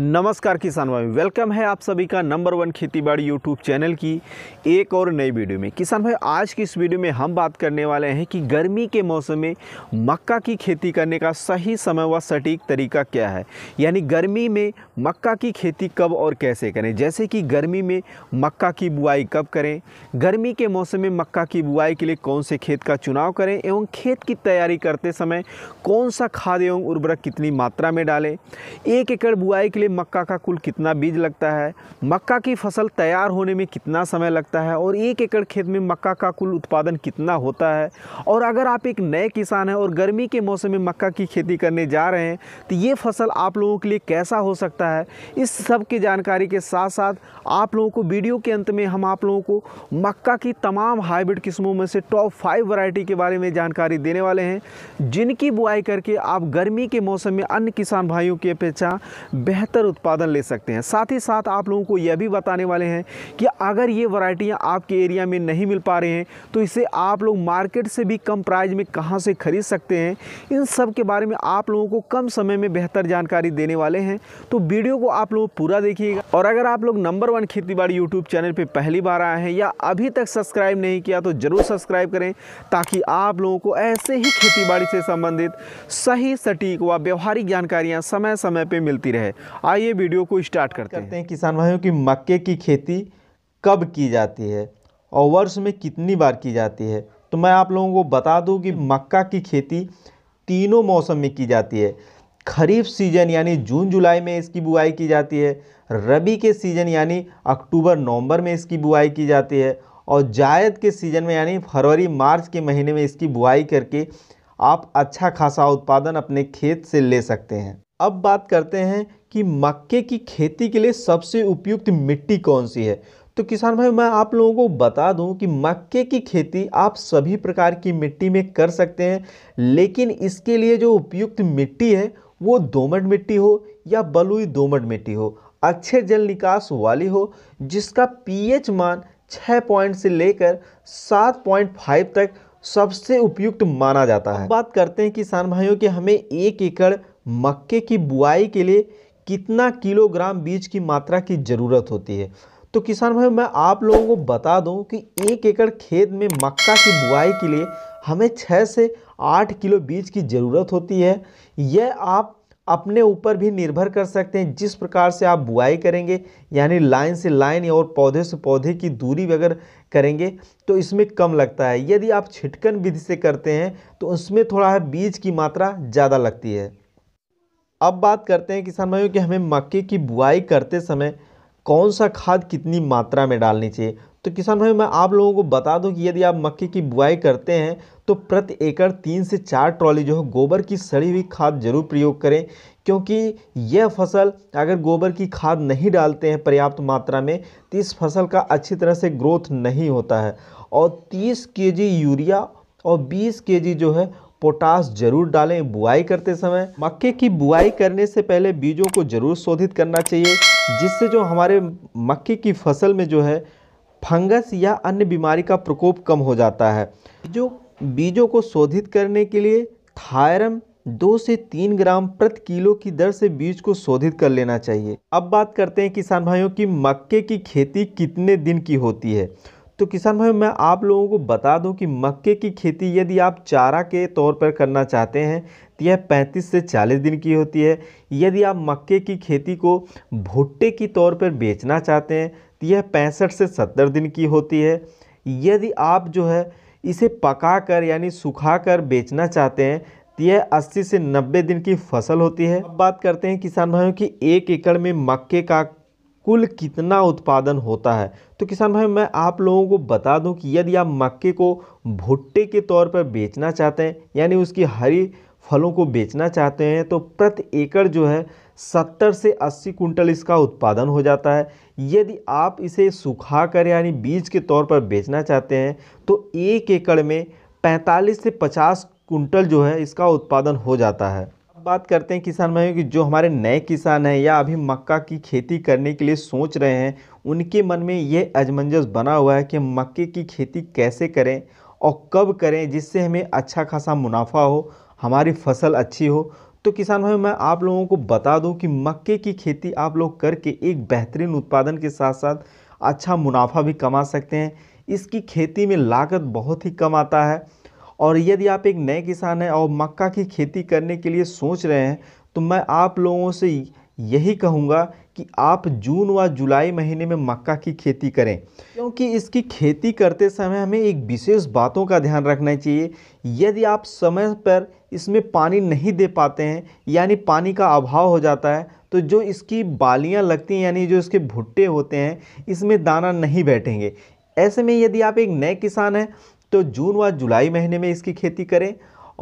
नमस्कार किसान भाई वेलकम है आप सभी का नंबर वन खेती बाड़ी यूट्यूब चैनल की एक और नई वीडियो में किसान भाई आज की इस वीडियो में हम बात करने वाले हैं कि गर्मी के मौसम में मक्का की खेती करने का सही समय व सटीक तरीका क्या है यानी गर्मी में मक्का की खेती कब और कैसे करें जैसे कि गर्मी में मक्का की बुआई कब करें गर्मी के मौसम में मक्का की बुआई के लिए कौन से खेत का चुनाव करें एवं खेत की तैयारी करते समय कौन सा खाद एवं उर्वरक कितनी मात्रा में डालें एक एकड़ बुआई के लिए मक्का का कुल कितना बीज लगता है मक्का की फसल तैयार होने में कितना समय लगता है और एक एकड़ खेत में मक्का का कुल उत्पादन कितना होता है और अगर आप एक नए किसान हैं और गर्मी के मौसम में मक्का की खेती करने जा रहे हैं तो ये फसल आप लोगों के लिए कैसा हो सकता है इस सब की जानकारी के साथ साथ आप लोगों को वीडियो के अंत में हम आप लोगों को मक्का की तमाम हाइब्रिड किस्मों में से टॉप फाइव वैरायटी के बारे में जानकारी देने वाले हैं जिनकी बुआई करके आप गर्मी के मौसम में अन्य किसान भाइयों की अपेक्षा बेहतर बेहतर उत्पादन ले सकते हैं साथ ही साथ आप लोगों को यह भी बताने वाले हैं कि अगर ये वैरायटियाँ आपके एरिया में नहीं मिल पा रहे हैं तो इसे आप लोग मार्केट से भी कम प्राइस में कहाँ से ख़रीद सकते हैं इन सब के बारे में आप लोगों को कम समय में बेहतर जानकारी देने वाले हैं तो वीडियो को आप लोग पूरा देखिएगा और अगर आप लोग नंबर वन खेती बाड़ी यूट्यूब चैनल पर पहली बार आए हैं या अभी तक सब्सक्राइब नहीं किया तो ज़रूर सब्सक्राइब करें ताकि आप लोगों को ऐसे ही खेती बाड़ी से संबंधित सही सटीक व व्यवहारिक जानकारियाँ समय समय पर मिलती रहे आइए वीडियो को स्टार्ट करते, करते हैं किसान भाइयों की मक्के की खेती कब की जाती है और वर्ष में कितनी बार की जाती है तो मैं आप लोगों को बता दूं कि मक्का की खेती तीनों मौसम में की जाती है खरीफ सीजन यानी जून जुलाई में इसकी बुआई की जाती है रबी के सीजन यानी अक्टूबर नवंबर में इसकी बुआई की जाती है और जायद के सीज़न में यानी फरवरी मार्च के महीने में इसकी बुआई करके आप अच्छा खासा उत्पादन अपने खेत से ले सकते हैं अब बात करते हैं कि मक्के की खेती के लिए सबसे उपयुक्त मिट्टी कौन सी है तो किसान भाई मैं आप लोगों को बता दूं कि मक्के की खेती आप सभी प्रकार की मिट्टी में कर सकते हैं लेकिन इसके लिए जो उपयुक्त मिट्टी है वो दोमट मिट्टी हो या बलुई दोमट मिट्टी हो अच्छे जल निकास वाली हो जिसका पीएच मान 6 पॉइंट से लेकर 7.5 तक सबसे उपयुक्त माना जाता है बात करते हैं किसान भाइयों के हमें एक एकड़ मक्के की बुआई के लिए कितना किलोग्राम बीज की मात्रा की ज़रूरत होती है तो किसान भाई मैं आप लोगों को बता दूं कि एक एकड़ खेत में मक्का की बुआई के लिए हमें छः से आठ किलो बीज की ज़रूरत होती है यह आप अपने ऊपर भी निर्भर कर सकते हैं जिस प्रकार से आप बुआई करेंगे यानी लाइन से लाइन और पौधे से पौधे की दूरी अगर करेंगे तो इसमें कम लगता है यदि आप छिटकन विधि से करते हैं तो उसमें थोड़ा है बीज की मात्रा ज़्यादा लगती है अब बात करते हैं किसान भाइयों कि हमें मक्के की बुआई करते समय कौन सा खाद कितनी मात्रा में डालनी चाहिए तो किसान भाई मैं आप लोगों को बता दूं कि यदि आप मक्के की बुआई करते हैं तो प्रति एकड़ तीन से चार ट्रॉली जो है गोबर की सड़ी हुई खाद जरूर प्रयोग करें क्योंकि यह फसल अगर गोबर की खाद नहीं डालते हैं पर्याप्त मात्रा में तो इस फसल का अच्छी तरह से ग्रोथ नहीं होता है और 30 केजी यूरिया और 20 केजी जो है पोटास जरूर डालें बुआई करते समय मक्के की बुआई करने से पहले बीजों को जरूर शोधित करना चाहिए जिससे जो हमारे मक्के की फसल में जो है फंगस या अन्य बीमारी का प्रकोप कम हो जाता है जो बीजों को शोधित करने के लिए थायरम दो से तीन ग्राम प्रति किलो की दर से बीज को शोधित कर लेना चाहिए अब बात करते हैं किसान भाइयों की मक्के की खेती कितने दिन की होती है तो किसान भाई मैं आप लोगों को बता दूं कि मक्के की खेती यदि आप चारा के तौर पर करना चाहते हैं तो यह 35 से 40 दिन की होती है यदि आप मक्के की खेती को भुट्टे की तौर पर बेचना चाहते हैं तो यह पैंसठ से सत्तर दिन की होती है यदि आप जो है इसे पकाकर यानी सुखाकर बेचना चाहते हैं तो यह 80 से 90 दिन की फसल होती है अब बात करते हैं किसान भाइयों की एक एकड़ में मक्के का कुल कितना उत्पादन होता है तो किसान भाई मैं आप लोगों को बता दूं कि यदि आप मक्के को भुट्टे के तौर पर बेचना चाहते हैं यानी उसकी हरी फलों को बेचना चाहते हैं तो प्रति एकड़ जो है 70 से 80 कुंटल इसका उत्पादन हो जाता है यदि आप इसे सुखा कर यानी बीज के तौर पर बेचना चाहते हैं तो एक एकड़ में 45 से 50 कुंटल जो है इसका उत्पादन हो जाता है बात करते हैं किसान भाइयों की जो हमारे नए किसान हैं या अभी मक्का की खेती करने के लिए सोच रहे हैं उनके मन में ये अजमंजस बना हुआ है कि मक्के की खेती कैसे करें और कब करें जिससे हमें अच्छा खासा मुनाफा हो हमारी फसल अच्छी हो तो किसान भाई मैं आप लोगों को बता दूं कि मक्के की खेती आप लोग करके एक बेहतरीन उत्पादन के साथ साथ अच्छा मुनाफा भी कमा सकते हैं इसकी खेती में लागत बहुत ही कम आता है और यदि आप एक नए किसान हैं और मक्का की खेती करने के लिए सोच रहे हैं तो मैं आप लोगों से यही कहूँगा कि आप जून व जुलाई महीने में मक्का की खेती करें क्योंकि इसकी खेती करते समय हमें एक विशेष बातों का ध्यान रखना चाहिए यदि आप समय पर इसमें पानी नहीं दे पाते हैं यानी पानी का अभाव हो जाता है तो जो इसकी बालियां लगती हैं यानी जो इसके भुट्टे होते हैं इसमें दाना नहीं बैठेंगे ऐसे में यदि आप एक नए किसान हैं तो जून व जुलाई महीने में इसकी खेती करें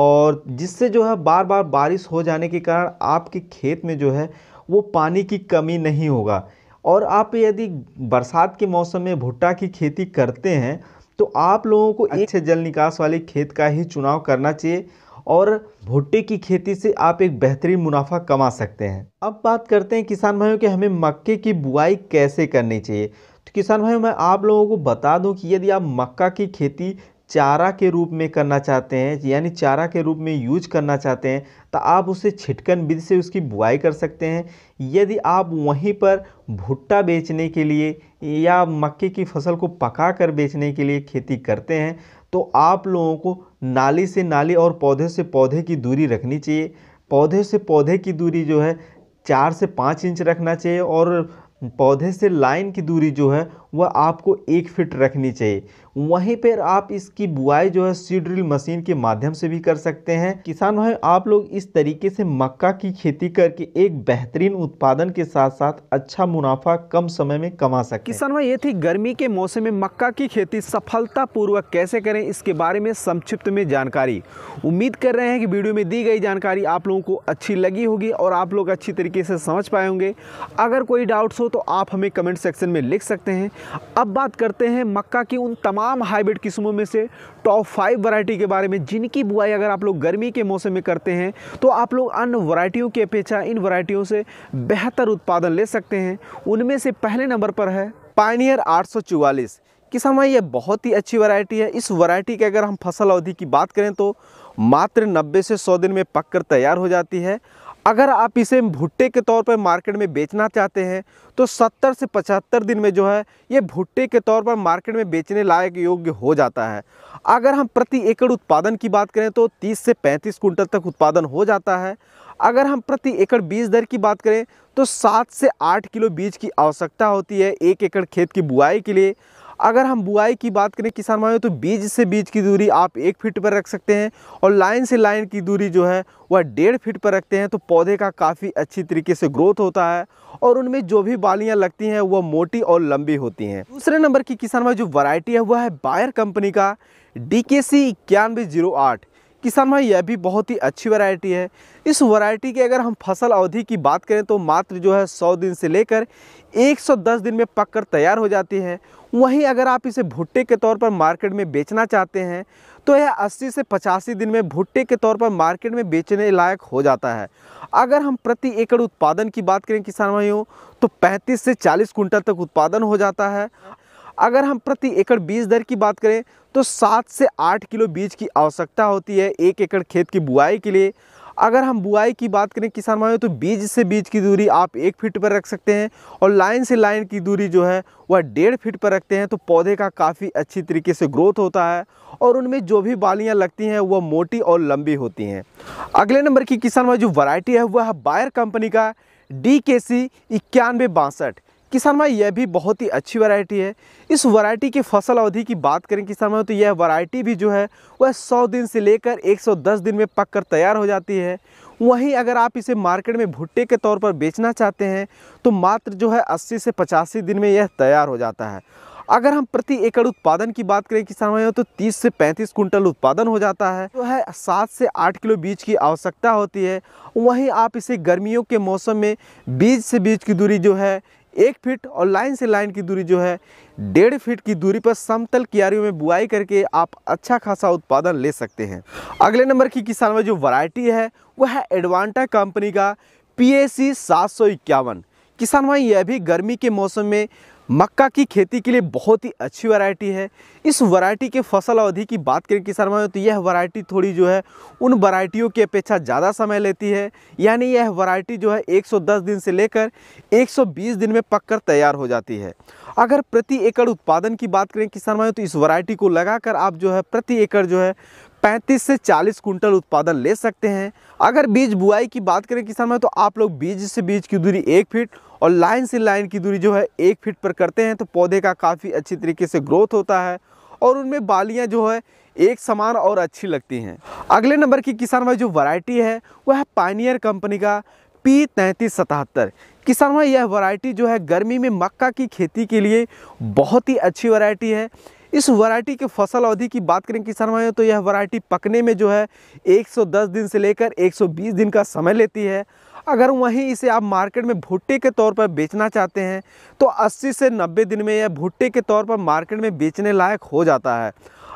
और जिससे जो है बार बार बारिश हो जाने के कारण आपके खेत में जो है वो पानी की कमी नहीं होगा और आप यदि बरसात के मौसम में भुट्टा की खेती करते हैं तो आप लोगों को अच्छे जल निकास वाले खेत का ही चुनाव करना चाहिए और भुट्टे की खेती से आप एक बेहतरीन मुनाफा कमा सकते हैं अब बात करते हैं किसान भाइयों के हमें मक्के की बुआई कैसे करनी चाहिए तो किसान भाइयों मैं आप लोगों को बता दूं कि यदि आप मक्का की खेती चारा के रूप में करना चाहते हैं यानी चारा के रूप में यूज करना चाहते हैं तो आप उसे छिटकन विधि से उसकी बुआई कर सकते हैं यदि आप वहीं पर भुट्टा बेचने के लिए या मक्के की फसल को पका कर बेचने के लिए खेती करते हैं तो आप लोगों को नाली से नाली और पौधे से पौधे की दूरी रखनी चाहिए पौधे से पौधे की दूरी जो है चार से पाँच इंच रखना चाहिए और पौधे से लाइन की दूरी जो है वह आपको एक फिट रखनी चाहिए वहीं पर आप इसकी बुआई जो है ड्रिल मशीन के माध्यम से भी कर सकते हैं किसान भाई आप लोग इस तरीके से मक्का की खेती करके एक बेहतरीन उत्पादन के साथ साथ अच्छा मुनाफा कम समय में कमा सकते किसान भाई ये थी गर्मी के मौसम में मक्का की खेती सफलतापूर्वक कैसे करें इसके बारे में संक्षिप्त में जानकारी उम्मीद कर रहे हैं कि वीडियो में दी गई जानकारी आप लोगों को अच्छी लगी होगी और आप लोग अच्छी तरीके से समझ पाए होंगे अगर कोई डाउट्स हो तो आप हमें कमेंट सेक्शन में लिख सकते हैं अब बात करते हैं मक्का की उन तमाम हाइब्रिड किस्मों में से टॉप फाइव वैरायटी के बारे में जिनकी बुआई अगर आप लोग गर्मी के मौसम में करते हैं तो आप लोग अन्य वरायटियों की अपेक्षा इन वरायटियों से बेहतर उत्पादन ले सकते हैं उनमें से पहले नंबर पर है पाइनियर आठ किसान भाई ये बहुत ही अच्छी वैरायटी है इस वैरायटी के अगर हम फसल अवधि की बात करें तो मात्र 90 से 100 दिन में पककर तैयार हो जाती है अगर आप इसे भुट्टे के तौर पर मार्केट में बेचना चाहते हैं तो 70 से 75 दिन में जो है ये भुट्टे के तौर पर मार्केट में बेचने लायक योग्य हो जाता है अगर हम प्रति एकड़ उत्पादन की बात करें तो 30 से 35 कुंटल तक उत्पादन हो जाता है अगर हम प्रति एकड़ बीज दर की बात करें तो सात से आठ किलो बीज की आवश्यकता होती है एक एकड़ खेत की बुआई के लिए अगर हम बुआई की बात करें किसान भाइयों तो बीज से बीज की दूरी आप एक फीट पर रख सकते हैं और लाइन से लाइन की दूरी जो है वह डेढ़ फीट पर रखते हैं तो पौधे का काफ़ी अच्छी तरीके से ग्रोथ होता है और उनमें जो भी बालियाँ लगती हैं वह मोटी और लंबी होती हैं दूसरे नंबर की किसान भाई जो वरायटी है वह है बायर कंपनी का डी के सी जीरो आठ किसान भाई यह भी बहुत ही अच्छी वैरायटी है इस वैरायटी की अगर हम फसल अवधि की बात करें तो मात्र जो है 100 दिन से लेकर 110 दिन में पककर तैयार हो जाती है वहीं अगर आप इसे भुट्टे के तौर पर मार्केट में बेचना चाहते हैं तो यह 80 से पचासी दिन में भुट्टे के तौर पर मार्केट में बेचने लायक हो जाता है अगर हम प्रति एकड़ उत्पादन की बात करें किसान भाइयों तो 35 से 40 कुंटल तक उत्पादन हो जाता है अगर हम प्रति एकड़ बीज दर की बात करें तो सात से आठ किलो बीज की आवश्यकता होती है एक एकड़ खेत की बुआई के लिए अगर हम बुआई की बात करें किसान भाइयों तो बीज से बीज की दूरी आप एक फीट पर रख सकते हैं और लाइन से लाइन की दूरी जो है वह डेढ़ फीट पर रखते हैं तो पौधे का काफ़ी अच्छी तरीके से ग्रोथ होता है और उनमें जो भी बालियाँ लगती हैं वह मोटी और लंबी होती हैं अगले नंबर की किसान भाई जो वरायटी है वह है बायर कंपनी का डी के सी इक्यानवे बासठ किसान भाई यह भी बहुत ही अच्छी वैरायटी है इस वैरायटी की फसल अवधि की बात करें किसान भाई तो यह वैरायटी भी जो है वह 100 दिन से लेकर 110 दिन में पककर तैयार हो जाती है वहीं अगर आप इसे मार्केट में भुट्टे के तौर पर बेचना चाहते हैं तो मात्र जो है 80 से पचासी दिन में यह तैयार हो जाता है अगर हम प्रति एकड़ उत्पादन की बात करें किसान भाई तो 30 से 35 कुंटल उत्पादन हो जाता है जो तो है सात से आठ किलो बीज की आवश्यकता होती है वहीं आप इसे गर्मियों के मौसम में बीज से बीज की दूरी जो है एक फीट और लाइन से लाइन की दूरी जो है डेढ़ फीट की दूरी पर समतल क्यारियों में बुआई करके आप अच्छा खासा उत्पादन ले सकते हैं अगले नंबर की किसान में जो वैरायटी है वह है एडवांटा कंपनी का पी ए सी सात सौ इक्यावन किसान भाई यह भी गर्मी के मौसम में मक्का की खेती के लिए बहुत ही अच्छी वैरायटी है इस वैरायटी के फसल अवधि की बात करें किसान भाइयों तो यह वैरायटी थोड़ी जो है उन वैरायटियों की अपेक्षा ज़्यादा समय लेती है यानी यह वैरायटी जो है 110 दिन से लेकर 120 दिन में पककर तैयार हो जाती है अगर प्रति एकड़ उत्पादन की बात करें किसान भाइयों तो इस वरायटी को लगाकर आप जो है प्रति एकड़ जो है 35 से 40 कुंटल उत्पादन ले सकते हैं अगर बीज बुआई की बात करें किसान में तो आप लोग बीज से बीज की दूरी एक फीट और लाइन से लाइन की दूरी जो है एक फीट पर करते हैं तो पौधे का काफ़ी अच्छी तरीके से ग्रोथ होता है और उनमें बालियाँ जो है एक समान और अच्छी लगती हैं अगले नंबर की किसान भाई जो वरायटी है वह है पानियर कंपनी का पी तैंतीस सतहत्तर किसान भाई यह वरायटी जो है गर्मी में मक्का की खेती के लिए बहुत ही अच्छी वरायटी है इस वैरायटी के फसल अवधि की बात करें किसान भाइयों तो यह वैरायटी पकने में जो है 110 दिन से लेकर 120 दिन का समय लेती है अगर वहीं इसे आप मार्केट में भुट्टे के तौर पर बेचना चाहते हैं तो 80 से 90 दिन में यह भुट्टे के तौर पर मार्केट में बेचने लायक हो जाता है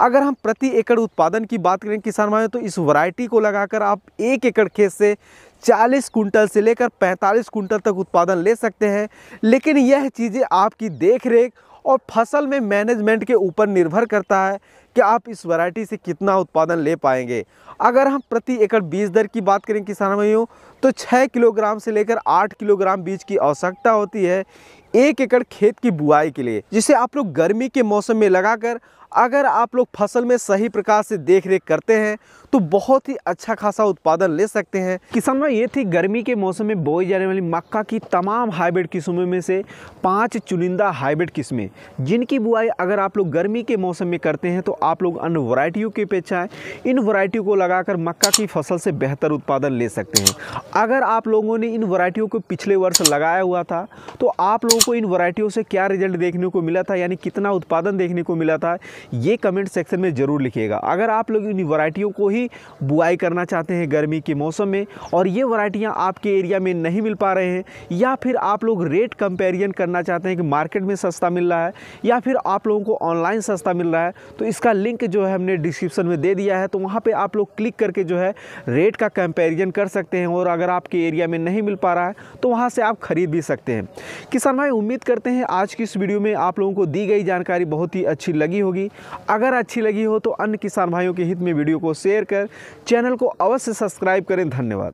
अगर हम प्रति एकड़ उत्पादन की बात करें किसान भाइयों तो इस वरायटी को लगाकर आप एक एकड़ खेत से 40 कुंटल से लेकर 45 कुंटल तक उत्पादन ले सकते हैं लेकिन यह चीज़ें आपकी देख रेख और फसल में मैनेजमेंट के ऊपर निर्भर करता है कि आप इस वैरायटी से कितना उत्पादन ले पाएंगे अगर हम प्रति एकड़ बीज दर की बात करें किसान भाइयों तो 6 किलोग्राम से लेकर 8 किलोग्राम बीज की आवश्यकता होती है एक एकड़ खेत की बुआई के लिए जिसे आप लोग गर्मी के मौसम में लगाकर अगर आप लोग फसल में सही प्रकार से देख रेख करते हैं तो बहुत ही अच्छा खासा उत्पादन ले सकते हैं किसान भाई ये थी गर्मी के मौसम में बोई जाने वाली मक्का की तमाम हाइब्रिड किस्मों में से पाँच चुनिंदा हाइब्रिड किस्में जिनकी बुआई अगर आप लोग गर्मी के मौसम में करते हैं तो आप लोग अन्य वरायटियों की अपेक्षाएँ इन वरायटियों को लगाकर मक्का की फसल से बेहतर उत्पादन ले सकते हैं अगर आप लोगों ने इन वरायटियों को पिछले वर्ष लगाया हुआ था तो आप लोगों को इन वरायटियों से क्या रिजल्ट देखने को मिला था यानी कितना उत्पादन देखने को मिला था ये कमेंट सेक्शन में ज़रूर लिखिएगा अगर आप लोग इन वराइटियों को ही बुआई करना चाहते हैं गर्मी के मौसम में और ये वरायटियाँ आपके एरिया में नहीं मिल पा रहे हैं या फिर आप लोग रेट कंपेरिजन करना चाहते हैं कि मार्केट में सस्ता मिल रहा है या फिर आप लोगों को ऑनलाइन सस्ता मिल रहा है तो इसका लिंक जो है हमने डिस्क्रिप्शन में दे दिया है तो वहाँ पर आप लोग क्लिक करके जो है रेट का कंपेरिजन कर सकते हैं और अगर आपके एरिया में नहीं मिल पा रहा है तो वहाँ से आप खरीद भी सकते हैं किसान भाई उम्मीद करते हैं आज की इस वीडियो में आप लोगों को दी गई जानकारी बहुत ही अच्छी लगी होगी लगी अगर अच्छी लगी हो तो अन्य किसान भाइयों के हित में वीडियो को शेयर कर चैनल को अवश्य सब्सक्राइब करें धन्यवाद